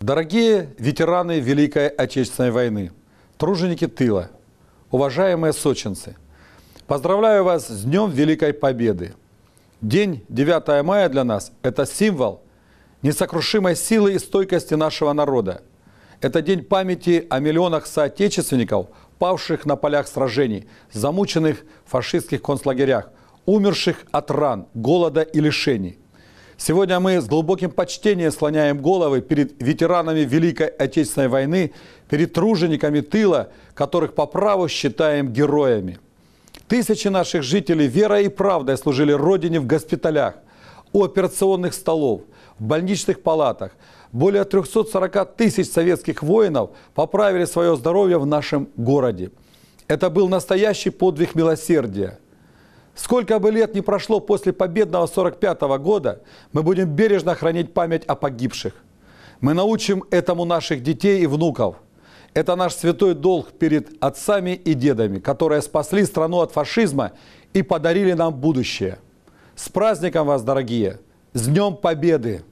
Дорогие ветераны Великой Отечественной войны, труженики тыла, уважаемые сочинцы, поздравляю вас с Днем Великой Победы. День 9 мая для нас – это символ несокрушимой силы и стойкости нашего народа. Это день памяти о миллионах соотечественников, павших на полях сражений, замученных в фашистских концлагерях, умерших от ран, голода и лишений – Сегодня мы с глубоким почтением слоняем головы перед ветеранами Великой Отечественной войны, перед тружениками тыла, которых по праву считаем героями. Тысячи наших жителей верой и правдой служили Родине в госпиталях, у операционных столов, в больничных палатах. Более 340 тысяч советских воинов поправили свое здоровье в нашем городе. Это был настоящий подвиг милосердия – Сколько бы лет ни прошло после победного 45 года, мы будем бережно хранить память о погибших. Мы научим этому наших детей и внуков. Это наш святой долг перед отцами и дедами, которые спасли страну от фашизма и подарили нам будущее. С праздником вас, дорогие! С Днем Победы!